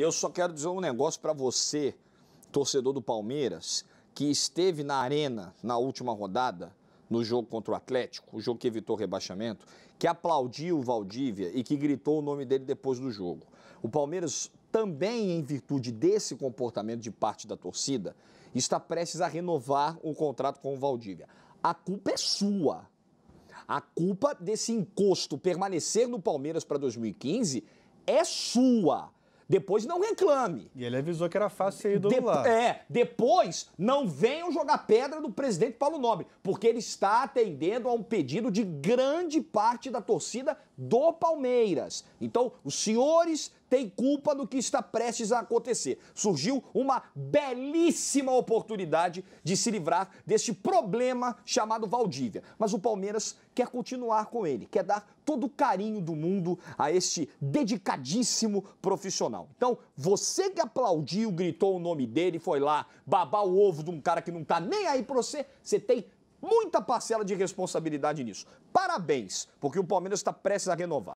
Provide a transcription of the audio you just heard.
Eu só quero dizer um negócio para você, torcedor do Palmeiras, que esteve na arena na última rodada, no jogo contra o Atlético, o jogo que evitou o rebaixamento, que aplaudiu o Valdívia e que gritou o nome dele depois do jogo. O Palmeiras também em virtude desse comportamento de parte da torcida, está prestes a renovar o contrato com o Valdívia. A culpa é sua. A culpa desse encosto permanecer no Palmeiras para 2015 é sua. Depois não reclame. E ele avisou que era fácil ser ídolo de lá. É, depois não venham jogar pedra no presidente Paulo Nobre, porque ele está atendendo a um pedido de grande parte da torcida do Palmeiras. Então, os senhores tem culpa do que está prestes a acontecer. Surgiu uma belíssima oportunidade de se livrar deste problema chamado Valdívia. Mas o Palmeiras quer continuar com ele, quer dar todo o carinho do mundo a este dedicadíssimo profissional. Então, você que aplaudiu, gritou o nome dele, foi lá babar o ovo de um cara que não tá nem aí para você, você tem muita parcela de responsabilidade nisso. Parabéns, porque o Palmeiras está prestes a renovar.